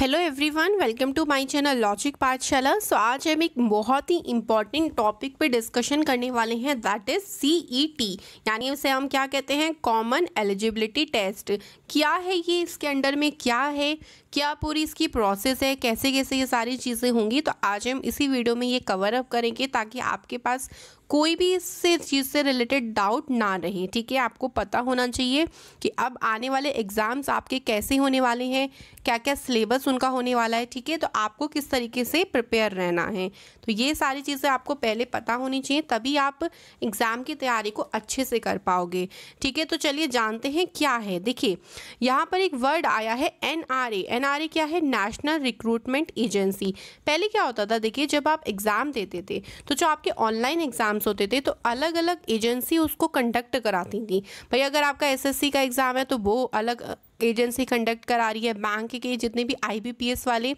hello everyone welcome to my channel logic Pathshala so आज हम एक बहुत ही इम्पॉर्टेंट टॉपिक पे डिस्कशन करने वाले हैं that is C E T यानी उसे हम क्या कहते हैं कॉमन एलिजिबिलिटी टेस्ट क्या है ये इसके अंडर में क्या है क्या पूरी इसकी प्रोसेस है कैसे कैसे ये सारी चीज़ें होंगी तो आज हम इसी वीडियो में ये कवर अप करेंगे ताकि आपके पास कोई भी इससे चीज़ से रिलेटेड डाउट ना रहे ठीक है आपको पता होना चाहिए कि अब आने वाले एग्ज़ाम्स आपके कैसे होने वाले हैं क्या क्या सिलेबस उनका होने वाला है ठीक है तो आपको किस तरीके से प्रिपेयर रहना है तो ये सारी चीज़ें आपको पहले पता होनी चाहिए तभी आप एग्ज़ाम की तैयारी को अच्छे से कर पाओगे ठीक है तो चलिए जानते हैं क्या है देखिए यहाँ पर एक वर्ड आया है एन आर ए एन क्या है नेशनल रिक्रूटमेंट एजेंसी पहले क्या होता था देखिए जब आप एग्ज़ाम देते थे तो जो आपके ऑनलाइन एग्ज़ाम्स होते थे तो अलग अलग एजेंसी उसको कंडक्ट कराती थी भाई अगर आपका एस का एग्ज़ाम है तो वो अलग एजेंसी कंडक्ट करा रही है बैंक के जितने भी आईबीपीएस वाले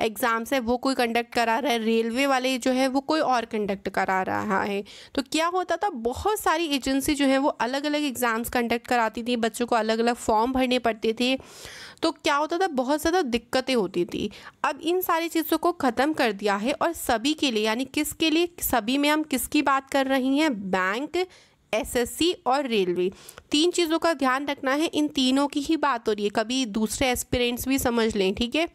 एग्ज़ाम्स है वो कोई कंडक्ट करा रहा है रेलवे वाले जो है वो कोई और कंडक्ट करा रहा है तो क्या होता था बहुत सारी एजेंसी जो है वो अलग अलग एग्ज़ाम्स कंडक्ट कराती थी बच्चों को अलग अलग फॉर्म भरने पड़ते थे तो क्या होता था बहुत ज़्यादा दिक्कतें होती थी अब इन सारी चीज़ों को ख़त्म कर दिया है और सभी के लिए यानी किसके लिए सभी में हम किसकी बात कर रही हैं बैंक एसएससी और रेलवे तीन चीज़ों का ध्यान रखना है इन तीनों की ही बात हो रही है कभी दूसरे एस्पिरेंट्स भी समझ लें ठीक है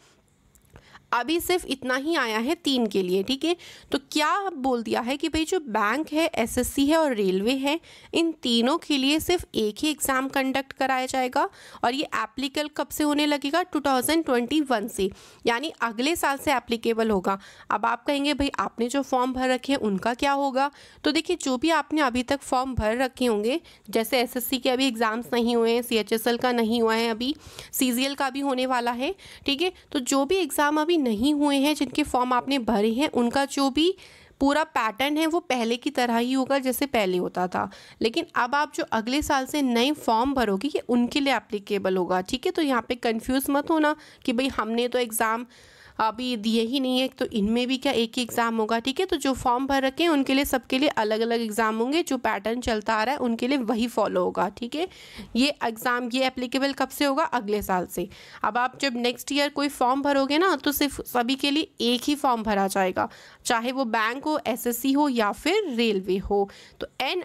अभी सिर्फ इतना ही आया है तीन के लिए ठीक है तो क्या बोल दिया है कि भाई जो बैंक है एसएससी है और रेलवे है इन तीनों के लिए सिर्फ एक ही एग्ज़ाम कंडक्ट कराया जाएगा और ये एप्लीकेबल कब से होने लगेगा 2021 से यानी अगले साल से एप्लीकेबल होगा अब आप कहेंगे भाई आपने जो फॉर्म भर रखे हैं उनका क्या होगा तो देखिए जो भी आपने अभी तक फॉर्म भर रखे होंगे जैसे एस के अभी एग्ज़ाम्स नहीं हुए हैं सी का नहीं हुआ है अभी सी का भी होने वाला है ठीक है तो जो भी एग्ज़ाम अभी नहीं हुए हैं जिनके फॉर्म आपने भरे हैं उनका जो भी पूरा पैटर्न है वो पहले की तरह ही होगा जैसे पहले होता था लेकिन अब आप जो अगले साल से नए फॉर्म भरोगे ये उनके लिए एप्लीकेबल होगा ठीक है तो यहाँ पे कंफ्यूज मत होना कि भाई हमने तो एग्ज़ाम अभी दिए ही नहीं है तो इनमें भी क्या एक ही एग्ज़ाम होगा ठीक है तो जो फॉर्म भर रखे हैं उनके लिए सबके लिए अलग अलग एग्ज़ाम होंगे जो पैटर्न चलता आ रहा है उनके लिए वही फॉलो होगा ठीक है ये एग्ज़ाम ये एप्लीकेबल कब से होगा अगले साल से अब आप जब नेक्स्ट ईयर कोई फॉर्म भरोगे ना तो सिर्फ सभी के लिए एक ही फॉर्म भरा जाएगा चाहे वो बैंक हो एस हो या फिर रेलवे हो तो एन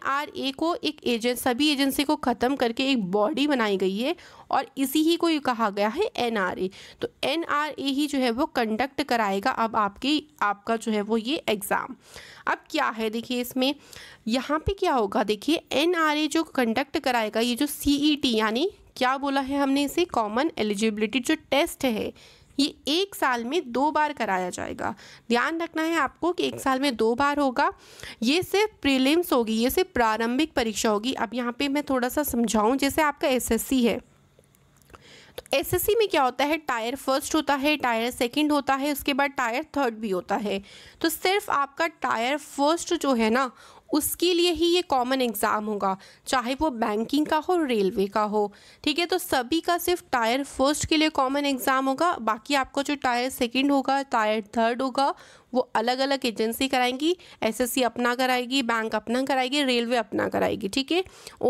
को एक एजेंट सभी एजेंसी को ख़त्म करके एक बॉडी बनाई गई है और इसी ही को कहा गया है एन तो एन ही जो है वो कंडक्ट कराएगा अब आपकी आपका जो है वो ये एग्ज़ाम अब क्या है देखिए इसमें यहाँ पे क्या होगा देखिए एनआरए जो कंडक्ट कराएगा ये जो सीईटी e यानी क्या बोला है हमने इसे कॉमन एलिजिबिलिटी जो टेस्ट है ये एक साल में दो बार कराया जाएगा ध्यान रखना है आपको कि एक साल में दो बार होगा ये सिर्फ प्रीलिम्स होगी ये सिर्फ प्रारंभिक परीक्षा होगी अब यहाँ पे मैं थोड़ा सा समझाऊँ जैसे आपका एसएससी है तो एसएससी में क्या होता है टायर फर्स्ट होता है टायर सेकंड होता है उसके बाद टायर थर्ड भी होता है तो सिर्फ आपका टायर फर्स्ट जो है ना उसके लिए ही ये कॉमन एग्ज़ाम होगा चाहे वो बैंकिंग का हो रेलवे का हो ठीक है तो सभी का सिर्फ टायर फर्स्ट के लिए कॉमन एग्ज़ाम होगा बाकी आपका जो टायर सेकंड होगा टायर थर्ड होगा वो अलग अलग एजेंसी कराएंगी एस अपना कराएगी बैंक अपना कराएगी रेलवे अपना कराएगी ठीक है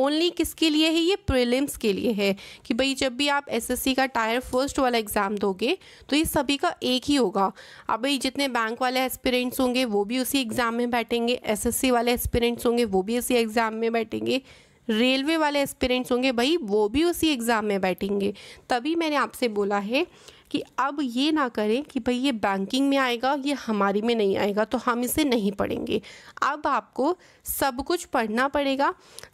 ओनली किसके लिए है ये प्रिलिम्स के लिए है कि भाई जब भी आप एस का टायर फर्स्ट वाला एग्ज़ाम दोगे तो ये सभी का एक ही होगा अब भाई जितने बैंक वाले एस्पिरेंट्स होंगे वो भी उसी एग्ज़ाम में बैठेंगे एस वाले एस्पिरेंट्स होंगे वो भी उसी एग्ज़ाम में बैठेंगे रेलवे वाले एस्पिरेंट्स होंगे भाई वो भी उसी एग्ज़ाम में बैठेंगे तभी मैंने आपसे बोला है कि अब ये ना करें कि भाई ये बैंकिंग में आएगा ये हमारी में नहीं आएगा तो हम इसे नहीं पढ़ेंगे अब आपको सब कुछ पढ़ना पड़ेगा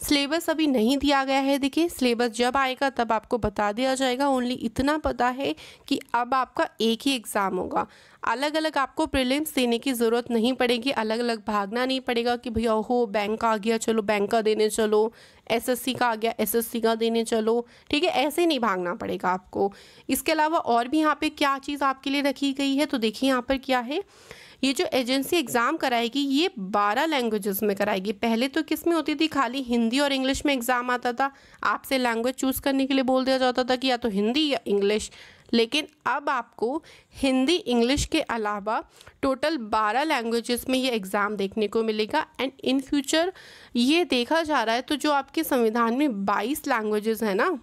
सिलेबस अभी नहीं दिया गया है देखिए सिलेबस जब आएगा तब आपको बता दिया जाएगा ओनली इतना पता है कि अब आपका एक ही एग्ज़ाम होगा अलग अलग आपको प्रीलिम्स देने की ज़रूरत नहीं पड़ेगी अलग अलग भागना नहीं पड़ेगा कि भैया हो बैंक का आ गया चलो बैंक का देने चलो एसएससी का आ गया एसएससी का देने चलो ठीक है ऐसे नहीं भागना पड़ेगा आपको इसके अलावा और भी यहाँ पे क्या चीज़ आपके लिए रखी गई है तो देखिए यहाँ पर क्या है ये जो एजेंसी एग्ज़ाम कराएगी ये बारह लैंग्वेजेस में कराएगी पहले तो किस में होती थी खाली हिंदी और इंग्लिश में एग्ज़ाम आता था आपसे लैंग्वेज चूज़ करने के लिए बोल दिया जाता था कि या तो हिंदी या इंग्लिश लेकिन अब आपको हिंदी इंग्लिश के अलावा टोटल बारह लैंग्वेजेस में ये एग्ज़ाम देखने को मिलेगा एंड इन फ्यूचर ये देखा जा रहा है तो जो आपके संविधान में बाईस लैंग्वेजेस हैं ना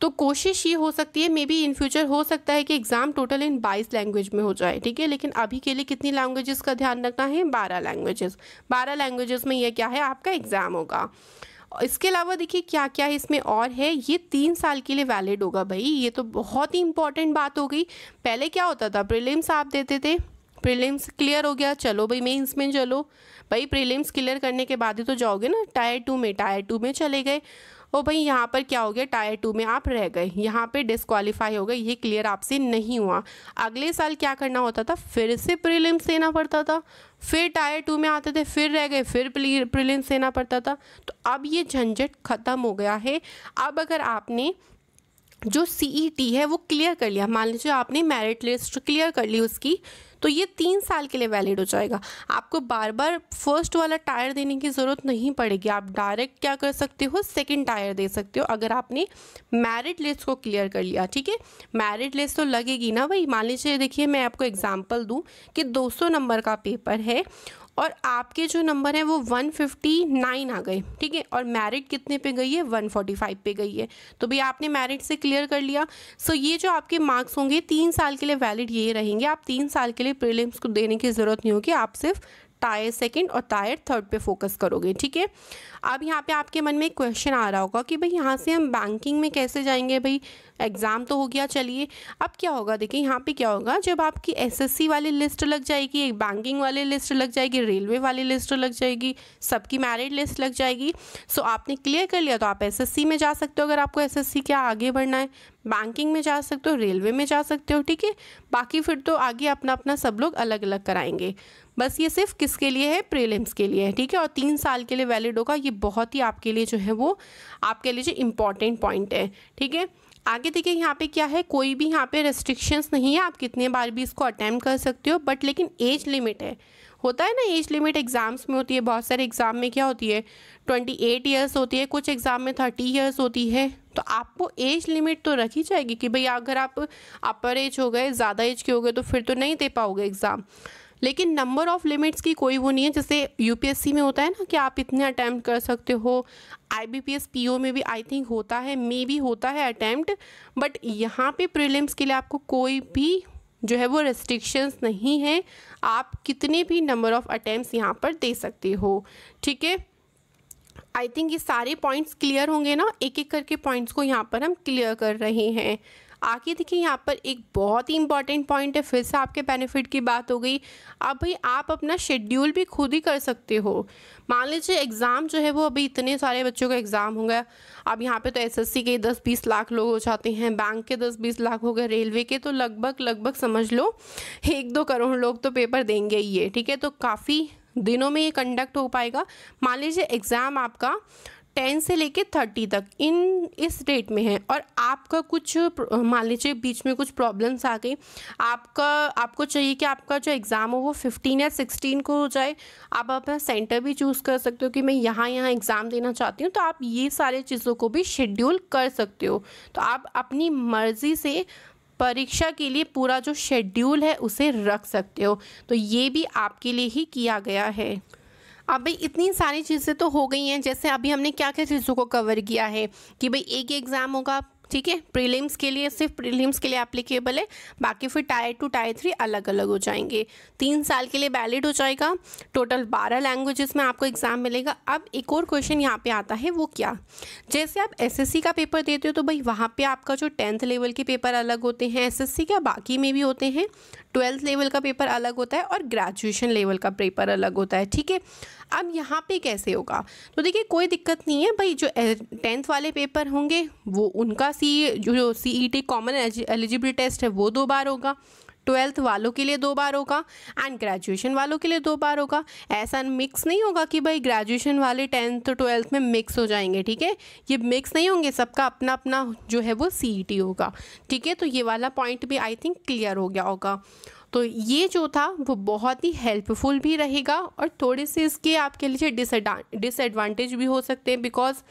तो कोशिश ये हो सकती है मे बी इन फ्यूचर हो सकता है कि एग्ज़ाम टोटल इन बाईस लैंग्वेज में हो जाए ठीक है लेकिन अभी के लिए कितनी लैंग्वेजेस का ध्यान रखना है बारह लैंग्वेजेस बारह लैंग्वेजेस में यह क्या है आपका एग्ज़ाम होगा इसके अलावा देखिए क्या क्या इसमें और है ये तीन साल के लिए वैलिड होगा भाई ये तो बहुत ही इंपॉर्टेंट बात हो गई पहले क्या होता था प्रिलिम्स आप देते थे प्रिलिम्स क्लियर हो गया चलो भाई मेंस में चलो भाई प्रिलिम्स क्लियर करने के बाद ही तो जाओगे ना टायर टू में टायर टू में चले गए ओ भाई यहाँ पर क्या हो गया टायर टू में आप रह गए यहाँ पर डिसक्वालीफाई हो गए ये क्लियर आपसे नहीं हुआ अगले साल क्या करना होता था फिर से प्रीलिम्स देना पड़ता था फिर टायर टू में आते थे फिर रह गए फिर प्रीलिम्स देना पड़ता था तो अब ये झंझट ख़त्म हो गया है अब अगर आपने जो सीईटी e है वो क्लियर कर लिया मान लीजिए आपने मेरिट लिस्ट क्लियर कर ली उसकी तो ये तीन साल के लिए वैलिड हो जाएगा आपको बार बार फर्स्ट वाला टायर देने की ज़रूरत नहीं पड़ेगी आप डायरेक्ट क्या कर सकते हो सेकंड टायर दे सकते हो अगर आपने मैरिट लिस्ट को क्लियर कर लिया ठीक है मैरिट लिस्ट तो लगेगी ना भाई मान लीजिए देखिए मैं आपको एग्जाम्पल दूँ कि 200 नंबर का पेपर है और आपके जो नंबर हैं वो 159 आ गए ठीक है और मेरिट कितने पे गई है 145 पे गई है तो भैया आपने मेरिट से क्लियर कर लिया सो ये जो आपके मार्क्स होंगे तीन साल के लिए वैलिड ये रहेंगे आप तीन साल के लिए प्रीलिम्स को देने की ज़रूरत नहीं होगी आप सिर्फ टायर सेकंड और टायर थर्ड पे फोकस करोगे ठीक है अब यहाँ पे आपके मन में एक क्वेश्चन आ रहा होगा कि भाई यहाँ से हम बैंकिंग में कैसे जाएंगे भाई एग्ज़ाम तो हो गया चलिए अब क्या होगा देखिए यहाँ पे क्या होगा जब आपकी एसएससी वाली लिस्ट लग जाएगी एक बैंकिंग वाली लिस्ट लग जाएगी रेलवे वाली लिस्ट लग जाएगी सबकी मैरिड लिस्ट लग जाएगी सो आपने क्लियर कर लिया तो आप एस में जा सकते हो अगर आपको एस एस आगे बढ़ना है बैंकिंग में जा सकते हो रेलवे में जा सकते हो ठीक है बाकी फिर तो आगे अपना अपना सब लोग अलग अलग कराएंगे बस ये सिर्फ किसके लिए है प्रीलिम्स के लिए है ठीक है और तीन साल के लिए वैलिड होगा ये बहुत ही आपके लिए जो है वो आपके लिए जो इम्पॉर्टेंट पॉइंट है ठीक है आगे देखिए यहाँ पे क्या है कोई भी यहाँ पे रेस्ट्रिक्शंस नहीं है आप कितने बार भी इसको अटैम्प्ट कर सकते हो बट लेकिन एज लिमिट है होता है ना एज लिमिट एग्ज़ाम्स में होती है बहुत सारे एग्ज़ाम में क्या होती है ट्वेंटी एट ईयर्स होती है कुछ एग्ज़ाम में थर्टी ईयर्स होती है तो आपको एज लिमिट तो रखी जाएगी कि भाई अगर आप अपर एज हो गए ज़्यादा एज के हो गए तो फिर तो नहीं दे पाओगे एग्ज़ाम लेकिन नंबर ऑफ़ लिमिट्स की कोई वो नहीं है जैसे यूपीएससी में होता है ना कि आप इतने अटैम्प्ट कर सकते हो आईबीपीएस पीओ में भी आई थिंक होता है मे भी होता है अटैम्प्ट बट यहाँ पे प्रीलिम्स के लिए आपको कोई भी जो है वो रेस्ट्रिक्शंस नहीं है आप कितने भी नंबर ऑफ़ अटैम्प्ट यहाँ पर दे सकते हो ठीक है आई थिंक ये सारे पॉइंट्स क्लियर होंगे ना एक एक करके पॉइंट्स को यहाँ पर हम क्लियर कर रहे हैं आगे देखिए यहाँ पर एक बहुत ही इंपॉर्टेंट पॉइंट है फिर से आपके बेनिफिट की बात हो गई अब भाई आप अपना शेड्यूल भी खुद ही कर सकते हो मान लीजिए एग्ज़ाम जो है वो अभी इतने सारे बच्चों का एग्ज़ाम हो गया अब यहाँ पे तो एसएससी के 10-20 लाख लोग हो जाते हैं बैंक के 10-20 लाख हो गए रेलवे के तो लगभग लगभग समझ लो एक दो करोड़ लोग तो पेपर देंगे ही ये ठीक है तो काफ़ी दिनों में ये कंडक्ट हो पाएगा मान लीजिए एग्ज़ाम आपका टेन से लेके थर्टी तक इन इस डेट में है और आपका कुछ मान लीजिए बीच में कुछ प्रॉब्लम्स आ गई आपका आपको चाहिए कि आपका जो एग्ज़ाम हो वो फिफ्टीन या सिक्सटीन को हो जाए आप अपना सेंटर भी चूज़ कर सकते हो कि मैं यहाँ यहाँ एग्ज़ाम देना चाहती हूँ तो आप ये सारे चीज़ों को भी शेड्यूल कर सकते हो तो आप अपनी मर्ज़ी से परीक्षा के लिए पूरा जो शेड्यूल है उसे रख सकते हो तो ये भी आपके लिए ही किया गया है अब भाई इतनी सारी चीज़ें तो हो गई हैं जैसे अभी हमने क्या क्या चीज़ों को कवर किया है कि भाई एक एग्ज़ाम होगा ठीक है प्रीलिम्स के लिए सिर्फ प्रीलिम्स के लिए एप्लीकेबल है बाकी फिर टायर टू टायर थ्री अलग अलग हो जाएंगे तीन साल के लिए वैलिड हो जाएगा टोटल बारह लैंग्वेजेस में आपको एग्ज़ाम मिलेगा अब एक और क्वेश्चन यहाँ पे आता है वो क्या जैसे आप एस का पेपर देते हो तो भाई वहाँ पर आपका जो टेंथ लेवल के पेपर अलग होते हैं एस का बाकी में भी होते हैं ट्वेल्थ लेवल का पेपर अलग होता है और ग्रेजुएशन लेवल का पेपर अलग होता है ठीक है अब यहाँ पे कैसे होगा तो देखिए कोई दिक्कत नहीं है भाई जो टेंथ वाले पेपर होंगे वो उनका सी जो C E T common eligibility test है वो दो बार होगा ट्वेल्थ वालों के लिए दो बार होगा एंड ग्रेजुएशन वालों के लिए दो बार होगा ऐसा मिक्स नहीं होगा कि भाई ग्रेजुएशन वाले टेंथ ट्वेल्थ में मिक्स हो जाएंगे ठीक है ये मिक्स नहीं होंगे सबका अपना अपना जो है वो सी e होगा ठीक है तो ये वाला पॉइंट भी आई थिंक क्लियर हो गया होगा तो ये जो था वो बहुत ही हेल्पफुल भी रहेगा और थोड़े से इसके आपके लिए डिसएडवांटेज भी हो सकते हैं बिकॉज़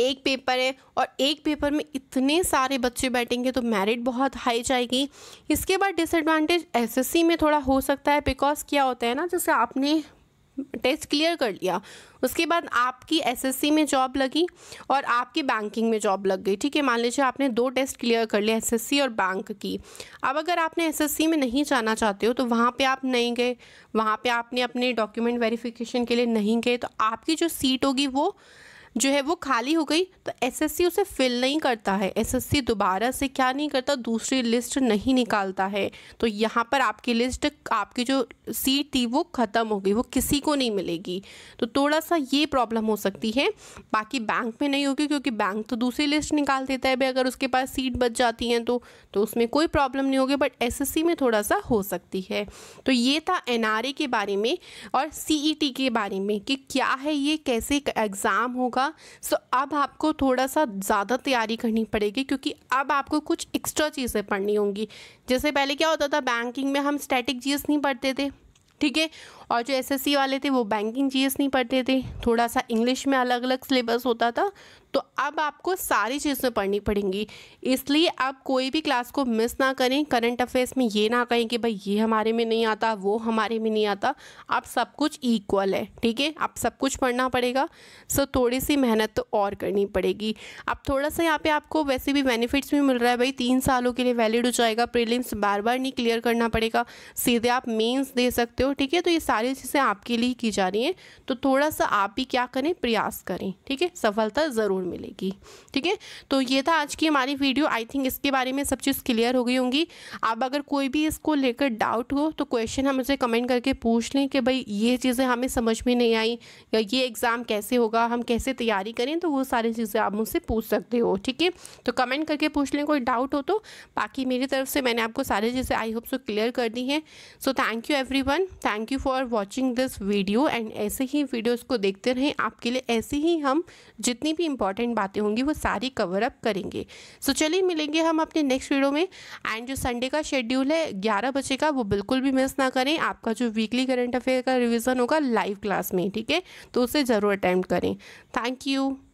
एक पेपर है और एक पेपर में इतने सारे बच्चे बैठेंगे तो मेरिट बहुत हाई जाएगी इसके बाद डिसएडवांटेज एसएससी में थोड़ा हो सकता है बिकॉज क्या होता है ना जैसे आपने टेस्ट क्लियर कर लिया उसके बाद आपकी एसएससी में जॉब लगी और आपकी बैंकिंग में जॉब लग गई ठीक है मान लीजिए आपने दो टेस्ट क्लियर कर लिया एसएससी और बैंक की अब अगर आपने एसएससी में नहीं जाना चाहते हो तो वहाँ पे आप नहीं गए वहाँ पे आपने अपने डॉक्यूमेंट वेरिफिकेशन के लिए नहीं गए तो आपकी जो सीट होगी वो जो है वो खाली हो गई तो एसएससी उसे फिल नहीं करता है एसएससी दोबारा से क्या नहीं करता दूसरी लिस्ट नहीं निकालता है तो यहाँ पर आपकी लिस्ट आपकी जो सीट थी वो ख़त्म हो गई वो किसी को नहीं मिलेगी तो थोड़ा सा ये प्रॉब्लम हो सकती है बाकी बैंक में नहीं होगी क्योंकि बैंक तो दूसरी लिस्ट निकाल देता है भाई अगर उसके पास सीट बच जाती हैं तो तो उसमें कोई प्रॉब्लम नहीं होगी बट सी में थोड़ा सा हो सकती है तो ये था ए के बारे में और टी e के बारे में कि क्या है ये कैसे एग्ज़ाम होगा होगा सो अब आपको थोड़ा सा ज़्यादा तैयारी करनी पड़ेगी क्योंकि अब आपको कुछ एक्स्ट्रा चीज़ें पढ़नी होंगी जैसे पहले क्या होता था बैंकिंग में हम स्टैटिक जीएस नहीं पढ़ते थे ठीक है और जो एसएससी वाले थे वो बैंकिंग जीएस नहीं पढ़ते थे थोड़ा सा इंग्लिश में अलग अलग सिलेबस होता था तो अब आपको सारी चीज़ें पढ़नी पड़ेंगी इसलिए आप कोई भी क्लास को मिस ना करें करंट अफेयर्स में ये ना कहें कि भाई ये हमारे में नहीं आता वो हमारे में नहीं आता आप सब कुछ इक्वल है ठीक है आप सब कुछ पढ़ना पड़ेगा सो थोड़ी सी मेहनत तो और करनी पड़ेगी अब थोड़ा सा यहाँ पे आपको वैसे भी बेनिफिट्स भी मिल रहा है भाई तीन सालों के लिए वैलिड हो जाएगा प्रिलिम्स बार बार नहीं क्लियर करना पड़ेगा सीधे आप मेन्स दे सकते हो ठीक है तो ये सारी सारी चीज़ें आपके लिए की जा रही हैं तो थोड़ा सा आप भी क्या करें प्रयास करें ठीक है सफलता ज़रूर मिलेगी ठीक है तो ये था आज की हमारी वीडियो आई थिंक इसके बारे में सब चीज़ क्लियर हो गई होंगी आप अगर कोई भी इसको लेकर डाउट हो तो क्वेश्चन हम उसे कमेंट करके पूछ लें कि भाई ये चीज़ें हमें समझ में नहीं आई या ये एग्ज़ाम कैसे होगा हम कैसे तैयारी करें तो वो सारी चीज़ें आप मुझसे पूछ सकते हो ठीक है तो कमेंट करके पूछ लें कोई डाउट हो तो बाकी मेरी तरफ से मैंने आपको सारी चीज़ें आई होप सो क्लियर कर दी हैं so thank you everyone thank you for watching this video and ऐसे ही वीडियोस को देखते रहें आपके लिए ऐसे ही हम जितनी भी इंपॉर्टेंट बातें होंगी वो सारी कवर अप करेंगे सो so, चलिए मिलेंगे हम अपने नेक्स्ट वीडियो में एंड जो संडे का शेड्यूल है ग्यारह बजे का वो बिल्कुल भी मिस ना करें आपका जो वीकली करंट अफेयर का रिविज़न होगा लाइव क्लास में ठीक है तो उसे ज़रूर अटैम्प्ट करें थैंक यू